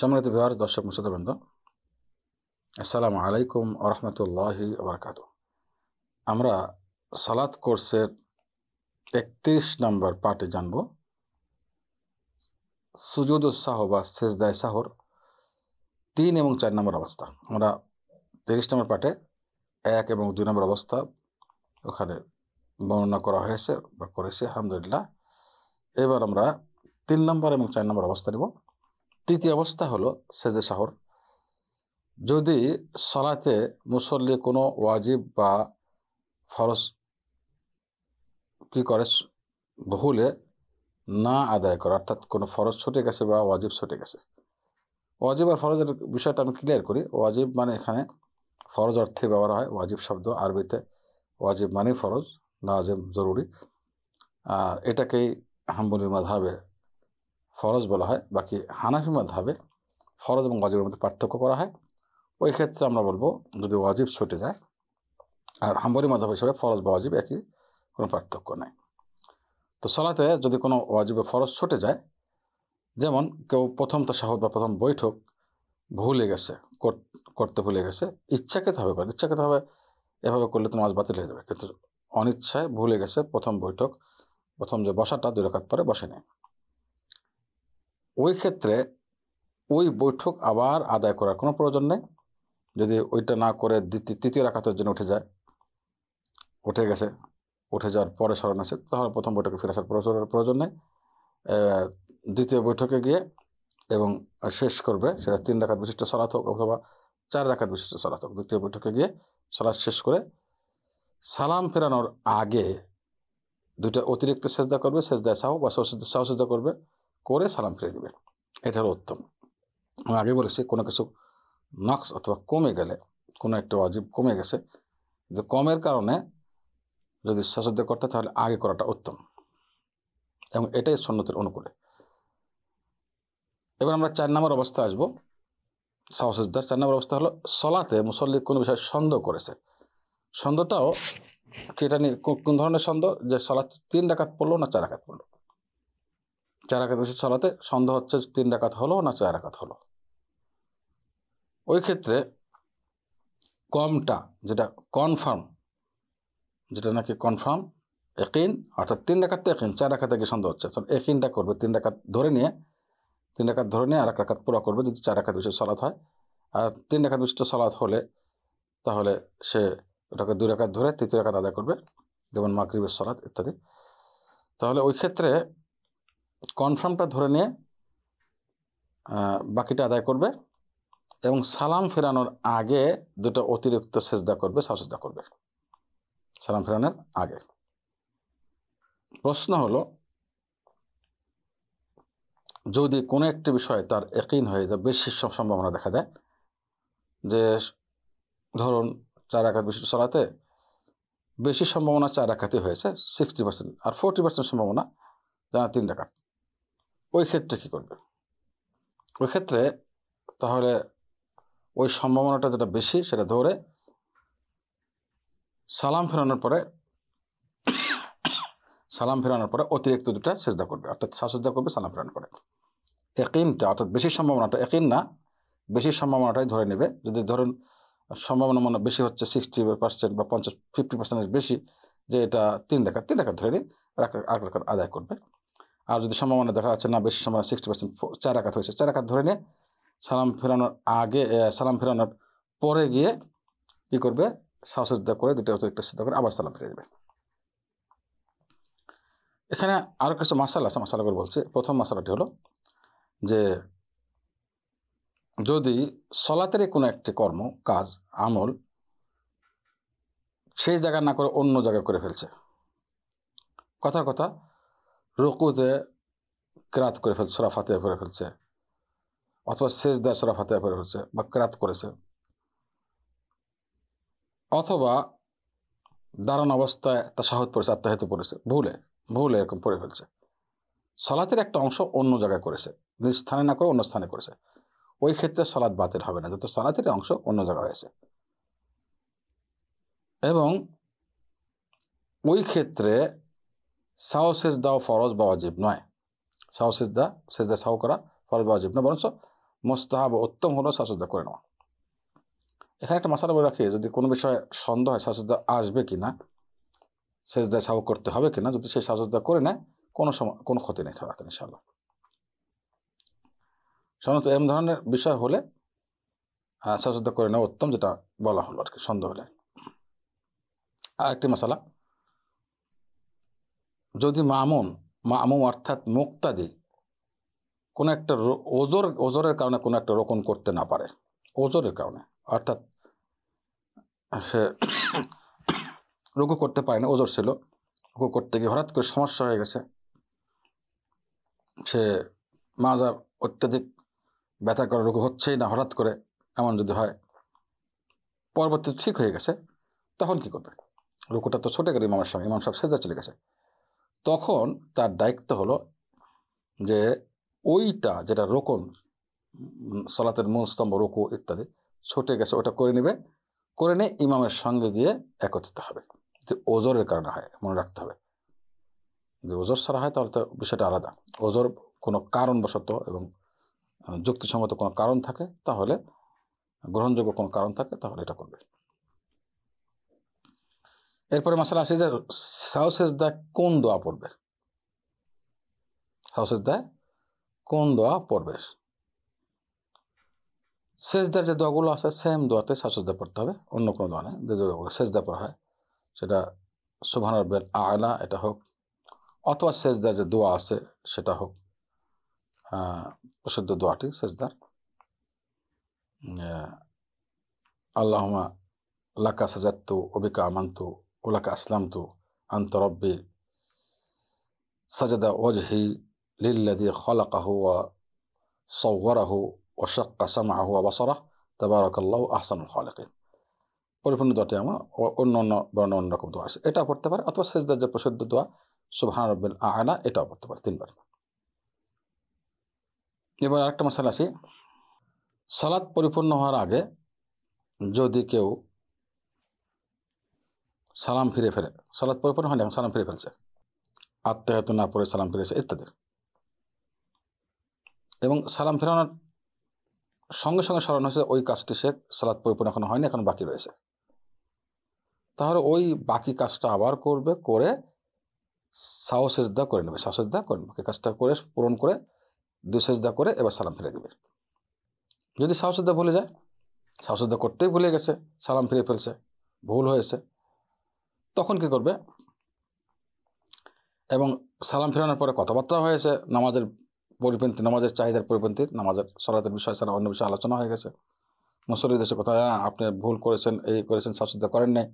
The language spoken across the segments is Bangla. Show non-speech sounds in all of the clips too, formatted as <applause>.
সম্মানিত বিহার দর্শক মুসদবৃন্দ আসসালামু আলাইকুম আরহামতুল্লাহি আবরকাত আমরা সালাত কোর্সের একত্রিশ নম্বর পার্টে জানব সুজুদ শাহ বা সেজদায় শাহর তিন এবং চার নম্বর অবস্থা আমরা তিরিশ নম্বর পার্টে এক এবং দুই নম্বর অবস্থা ওখানে বর্ণনা করা হয়েছে বা করেছি আলহামদুলিল্লাহ এবার আমরা তিন নম্বর এবং চার নম্বর অবস্থা নেব তৃতীয় অবস্থা হলো সেজে সাহর যদি সলাতে মুসল্লি কোনো ওয়াজিব বা ফরজ কী করে ভুলে না আদায় করে অর্থাৎ কোনো ফরজ ছুটে গেছে বা ওয়াজিব ছুটে গেছে ওয়াজিব আর ফরজের বিষয়টা আমি ক্লিয়ার করি ওয়াজিব মানে এখানে ফরজ অর্থে ব্যবহার হয় ওয়াজিব শব্দ আরবিতে ওয়াজিব মানে ফরজ নাজেম জরুরি আর এটাকেই হাম্বলি মাধাবে ফরজ বলা হয় বাকি হানাফি মাধাবে ফরজ এবং ওয়াজিবের মধ্যে পার্থক্য করা হয় ওই ক্ষেত্রে আমরা বলবো যদি ওয়াজিব ছুটে যায় আর হাম্বরি মাধাব হিসেবে ফরজ বা ওয়াজিব একই কোনো পার্থক্য নাই তো সলাতে যদি কোনো ওয়াজিবে ফরজ ছুটে যায় যেমন কেউ প্রথম তাসাহত বা প্রথম বৈঠক ভুলে গেছে করতে ভুলে গেছে হবে করে হবে এভাবে করলে তো নামাজ বাতিল হয়ে যাবে কিন্তু অনিচ্ছায় ভুলে গেছে প্রথম বৈঠক প্রথম যে বসাটা দুই রকাত পরে বসে নেয় ওই ক্ষেত্রে ওই বৈঠক আবার আদায় করার কোনো প্রয়োজন নেই যদি ওইটা না করে তৃতীয় রাখাতের জন্য উঠে যায় উঠে গেছে উঠে যাওয়ার পরে স্মরণ আসে তাহলে প্রথম বৈঠকে ফিরে আসার প্রয়োজন নেই দ্বিতীয় বৈঠকে গিয়ে এবং শেষ করবে সেটা তিন রাখাত বিশিষ্ট সলাত হোক অথবা চার রাখাত বিশিষ্ট সলাত হোক দ্বিতীয় বৈঠকে গিয়ে সলাৎ শেষ করে সালাম ফেরানোর আগে দুইটা অতিরিক্ত সেজদা করবে সেজদায় সাহু বা সাহু সেজদা করবে করে সালাম ফিরে দেবে এটা হলো উত্তম এবং আগে বলেছি কোনো কিছু নক্স অথবা কমে গেলে কোনো একটা অজীব কমে গেছে যে কমের কারণে যদি শ্বাসদ্য করতে তাহলে আগে করাটা উত্তম এবং এটাই সন্ন্যতের অনুকূলে এবার আমরা চার নম্বর অবস্থা আসবো সাহসদার চার নম্বর অবস্থা হলো সলাতে মুসল্লি কোনো বিষয়ে সন্দেহ করেছে সন্দেহটাও কি এটা নিয়ে কোন ধরনের সন্দেহ যে সলা তিন ডাকাত পড়লো না চার ডাকাত পড়লো চার রাকাত বিশিষ্ট সালাতে সন্দেহ হচ্ছে তিন ডাকাত হলো না চার রাকাত হলো ওই ক্ষেত্রে কমটা যেটা কনফার্ম যেটা নাকি কনফার্ম একইন অর্থাৎ তিন রাকাত তো একইন চার রাখাতে গিয়ে সন্দেহ হচ্ছে তখন একিনটা করবে তিন ডাকাত ধরে নিয়ে তিন রাকাত ধরে নিয়ে আর এক রাকাত পুরো করবে যদি চার রাকাত বিশিষ্ট সালাত হয় আর তিন ডাকাত বিশিষ্ট সালাত হলে তাহলে সে ওটাকে দুই রাকাত ধরে তৃতীয় রাকাত আদায় করবে যেমন মাকরিবের সালাত ইত্যাদি তাহলে ওই ক্ষেত্রে কনফার্মটা ধরে নিয়ে বাকিটা আদায় করবে এবং সালাম ফেরানোর আগে দুটো অতিরিক্ত সেজদা করবে সাজদা করবে সালাম ফেরানোর আগে প্রশ্ন হলো যদি কোনো একটি বিষয়ে তার একইন হয়ে যায় বেশি সম্ভাবনা দেখা দেয় যে ধরুন চার আঘাত বেশি চলাতে বেশি সম্ভাবনা চার আঘাতই হয়েছে সিক্সটি পার্সেন্ট আর ফোরটি পার্সেন্ট সম্ভাবনা জানা তিন ডাকাত ওই ক্ষেত্রে কী করবে ওই ক্ষেত্রে তাহলে ওই সম্ভাবনাটা যেটা বেশি সেটা ধরে সালাম ফেরানোর পরে সালাম ফেরানোর পরে অতিরিক্ত দুটা সেজদা করবে অর্থাৎ সাজদা করবে সালাম ফেরানোর পরে একইনটা অর্থাৎ বেশি সম্ভাবনাটা একই না বেশি সম্ভাবনাটাই ধরে নেবে যদি ধরুন সম্ভাবনা মনে বেশি হচ্ছে সিক্সটি পার্সেন্ট বা পঞ্চাশ ফিফটি পার্সেন্টের বেশি যে এটা তিন রেখা তিন রেখা ধরে নিই আর এক আদায় করবে আর যদি সম্ভাবনা দেখা যাচ্ছে না বেশি সম্ভাবনা সিক্সটি পার্সেন্ট চার আঘাত হয়েছে চার আঘাত ধরে নিয়ে সালাম ফেরানোর আগে সালাম ফেরানোর পরে গিয়ে কি করবে সাহসিদ্ধা করে দুটো অতিরিক্ত সিদ্ধা করে আবার সালাম ফিরে দেবে এখানে আরও কিছু মশালা আছে মশালাগুলো বলছে প্রথম মশালাটি হলো যে যদি সলাতের কোনো একটি কর্ম কাজ আমল সেই জায়গা না করে অন্য জায়গায় করে ফেলছে কথার কথা রুকুতে ক্রাত করে ফেলছে সরা ফাতে করে ফেলছে অথবা শেষ দেয় সরা ফাতে করে ফেলছে বা ক্রাত করেছে অথবা দাঁড়ানো অবস্থায় সাহত পড়েছে আত্মাহিত পড়েছে ভুলে ভুলে এরকম পড়ে ফেলছে সালাতের একটা অংশ অন্য জায়গায় করেছে নিজ স্থানে না করে অন্য স্থানে করেছে ওই ক্ষেত্রে সালাদ বাতিল হবে না যত সালাতের অংশ অন্য জায়গায় হয়েছে এবং ওই ক্ষেত্রে সাও সেজ দাও ফরজ বা অজীব নয় সাও সেজ সেজদা সাও করা ফরজ বা অজীব নয় বরঞ্চ মোস্তাহাব উত্তম হলো সাহসুদ্দা করে নেওয়া এখানে একটা মশালা বলে রাখি যদি কোনো বিষয়ে সন্দেহ হয় সাহসুদ্দা আসবে কি না সেজদা সাউ করতে হবে কি না যদি সে সাহসুদ্দা করে নেয় কোনো সময় কোনো ক্ষতি নেই থাকতেন ইনশাআল্লাহ সাধারণত এরম ধরনের বিষয় হলে সাহসুদ্দা করে নেওয়া উত্তম যেটা বলা হলো আর কি সন্দেহ হলে আর একটি মশালা যদি মামুন মামুম অর্থাৎ মুক্তাদি কোনো একটা ওজোর ওজোরের কারণে কোনো একটা রোপণ করতে না পারে ওজোরের কারণে অর্থাৎ সে <coughs> রুকু করতে পারে না ওজোর ছিল রুকু করতে গিয়ে হঠাৎ করে সমস্যা হয়ে গেছে সে মাজা অত্যাধিক ব্যথা করে রুকু হচ্ছেই না হঠাৎ করে এমন যদি হয় পরবর্তী ঠিক হয়ে গেছে তখন কি করবে রুকুটা তো ছোটে গেল ইমাম সঙ্গে ইমাম সাহেব সেজা চলে গেছে তখন তার দায়িত্ব হলো যে ওইটা যেটা রোকন সলাতের মূলস্তম্ভ রোকো ইত্যাদি ছুটে গেছে ওটা করে নেবে করে নিয়ে ইমামের সঙ্গে গিয়ে একত্রিত হবে যে ওজোরের কারণে হয় মনে রাখতে হবে যদি ওজোর ছাড়া হয় তাহলে তো বিষয়টা আলাদা ওজোর কোনো কারণবশত এবং যুক্তিসম্মত কোনো কারণ থাকে তাহলে গ্রহণযোগ্য কোনো কারণ থাকে তাহলে এটা করবে এরপরে মাসাল আসে যে দা কোন দোয়া পড়বে দা কোন দোয়া পড়বে সেজদার যে দোয়াগুলো আছে সেম দোয়াতে সাউসেসদা পড়তে হবে অন্য কোনো দোয়া নেই যে দোয়াগুলো সেজদা পড়া হয় সেটা সুভান বেল আয়লা এটা হোক অথবা সেজদার যে দোয়া আছে সেটা হোক প্রসিদ্ধ দোয়াটি সেজদার আল্লাহমা লাকা সাজাত্ত অবিকা আমান্তু ওলাকা আসলাম তু আন্তরব্বি সাজাদা ওজহি লিল্লাদি খলাকাহু ওয়া সৌরাহু ও শক্কা সামাহু আবাসরা তবারকাল্লাহ আহসানুল খালেকিন পরিপূর্ণ দোয়াটি আমার অন্য অন্য বর্ণ অন্য রকম দোয়া আছে এটা পড়তে পারে অথবা সেজদার যে প্রসিদ্ধ দোয়া সুবহান রব্বিল আয়না এটাও পড়তে পারে তিনবার এবার আরেকটা মশাল আছে সালাদ পরিপূর্ণ হওয়ার আগে যদি কেউ সালাম ফিরে ফেলে সালাদ পরে পরে হয়নি সালাম ফিরে ফেলছে আত্মাহত না পরে সালাম ফিরেছে ইত্যাদি এবং সালাম ফেরানোর সঙ্গে সঙ্গে স্মরণ হয়েছে ওই কাজটি সে সালাদ পরিপূর্ণ এখন হয়নি এখন বাকি রয়েছে তাহলে ওই বাকি কাজটা আবার করবে করে সাহসেজদা করে নেবে সাহসেজদা করে নেবে কাজটা করে পূরণ করে দুই করে এবার সালাম ফিরে দেবে যদি সাও ভুলে যায় সাও করতেই ভুলে গেছে সালাম ফিরে ফেলছে ভুল হয়েছে তখন কি করবে এবং সালাম ফেরানোর পরে কথাবার্তা হয়েছে নামাজের পরিপন্থী নামাজের চাহিদার পরিপন্থী নামাজের সরাতের বিষয় ছাড়া অন্য বিষয়ে আলোচনা হয়ে গেছে মুসল্লিদের সে কথা হ্যাঁ, আপনি ভুল করেছেন এই করেছেন সাবসিদ্ধ করেন নাই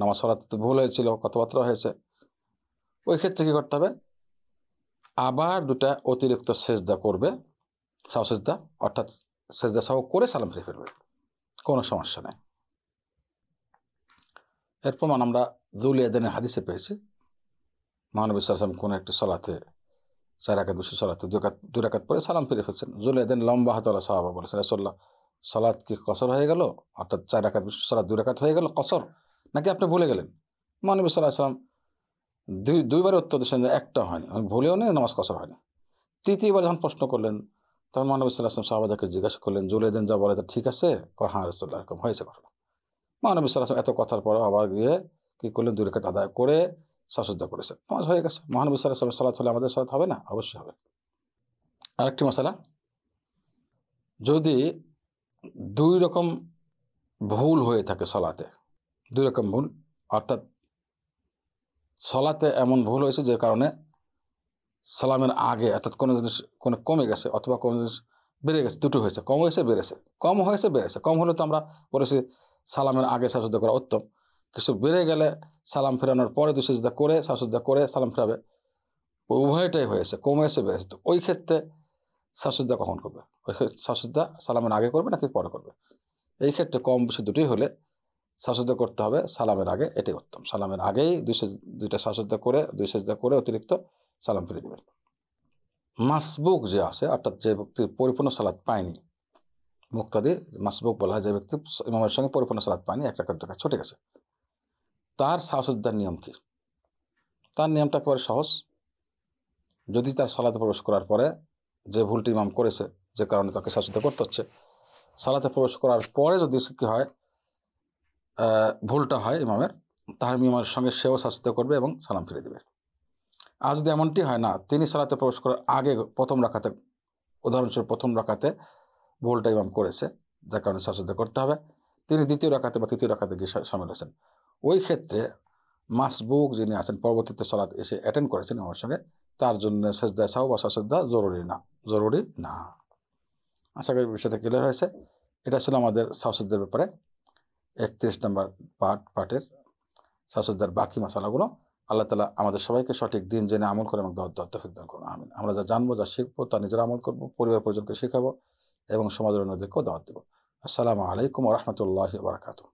নামাজ সরাতে তো ভুল হয়েছিল কথাবার্তা হয়েছে ওই ক্ষেত্রে কী করতে হবে আবার দুটা অতিরিক্ত সেজদা করবে সাহসেজদা অর্থাৎ সেজদা সাহ করে সালাম ফিরে ফেলবে কোনো সমস্যা নেই এর প্রমাণ আমরা জৌলিয়া দেনের হাদিসে পেয়েছি মহানবী সালাম কোনো একটি সলাতে চার একাত বসে সলাতে দু রাকাত পরে সালাম ফিরে ফেলছেন জৌলিয়া দেন লম্বা হাতলা সাহাবা বলেছেন সাল্লাহ সলাদ কি কসর হয়ে গেল অর্থাৎ চার রাকাত বসে সলাদ দু রাকাত হয়ে গেল কসর নাকি আপনি ভুলে গেলেন মহানবী সাল্লাহ সাল্লাম দুই দুইবার উত্তর যে একটা হয়নি ভুলেও নেই নামাজ কসর হয়নি তৃতীয়বার যখন প্রশ্ন করলেন তখন মহানবী সাল্লাহ সাল্লাম সাহাবাদাকে জিজ্ঞাসা করলেন জুলে দেন যা বলে তা ঠিক আছে হ্যাঁ রসুল্লাহ এরকম হয়েছে ঘটনা মহানবী সাল্লাম এত কথার পরে আবার গিয়ে কী করলেন রেখাত আদায় করে সাসজ্জা করেছেন নামাজ হয়ে গেছে মহানবী সাল্লাহ সাল্লাহ হলে আমাদের সালাত হবে না অবশ্যই হবে আরেকটি মশালা যদি দুই রকম ভুল হয়ে থাকে সলাতে দুই রকম ভুল অর্থাৎ সলাতে এমন ভুল হয়েছে যে কারণে সালামের আগে অর্থাৎ কোনো জিনিস কোনো কমে গেছে অথবা কোনো জিনিস বেড়ে গেছে দুটো হয়েছে কম হয়েছে বেড়েছে কম হয়েছে বেড়েছে কম হলে তো আমরা বলেছি সালামের আগে সাজসজ্জা করা উত্তম কিছু বেড়ে গেলে সালাম ফেরানোর পরে সাজদা করে সাজসজ্জা করে সালাম ফেরাবে উভয়টাই হয়েছে এসে বেড়েছে তো ওই ক্ষেত্রে সাজসজ্জা কখন করবে ওই সাজসজ্জা সালামের আগে করবে নাকি পরে করবে এই ক্ষেত্রে কম বেশি দুটি হলে সাজসজ্জা করতে হবে সালামের আগে এটাই উত্তম সালামের আগেই দুই দুইটা সাজসজ্জা করে দুই সাজসজ্জা করে অতিরিক্ত সালাম ফিরে দেবেন মাসবুক যে আছে অর্থাৎ যে ব্যক্তির পরিপূর্ণ সালাদ পায়নি মুক্তাদি মাসবুক বলা হয় যে ব্যক্তি ইমামের সঙ্গে পরিপূর্ণ সালাদ পায়নি এক টাকার টাকা ছুটে গেছে তার সাহসুদ্দার নিয়ম কি তার নিয়মটা একেবারে সহজ যদি তার সালাতে প্রবেশ করার পরে যে ভুলটি ইমাম করেছে যে কারণে তাকে শাসিত করতে হচ্ছে সালাতে প্রবেশ করার পরে যদি কী হয় ভুলটা হয় ইমামের তাহলে ইমামের সঙ্গে সেও শাসিত করবে এবং সালাম ফিরে দেবে আর যদি এমনটি হয় না তিনি সালাতে প্রবেশ করার আগে প্রথম রাখাতে উদাহরণস্বরূপ প্রথম রাখাতে ভুলটা ইমাম করেছে যার কারণে সাজদা করতে হবে তিনি দ্বিতীয় রাখাতে বা তৃতীয় রাখাতে গিয়ে সামিল হয়েছেন ওই ক্ষেত্রে মাসবুক যিনি আছেন পরবর্তীতে সলাৎ এসে অ্যাটেন্ড করেছেন আমার সঙ্গে তার জন্য সেজদা সাহু বা সাজদা জরুরি না জরুরি না আশা করি বিষয়টা ক্লিয়ার হয়েছে এটা ছিল আমাদের সাউসদ্দার ব্যাপারে একত্রিশ নম্বর পার্ট পার্টের সাউসদ্দার বাকি মশালাগুলো আল্লাহ তালা আমাদের সবাইকে সঠিক দিন জেনে আমল করে এবং দত্তফিক দান করুন আমিন আমরা যা জানবো যা শিখবো তা নিজেরা আমল করবো পরিবার পরিজনকে শেখাবো এবং সমাজের অন্যদেরকেও দাওয়াত দেবো আসসালামু আলাইকুম রহমতুল্লাহ বারকাতুম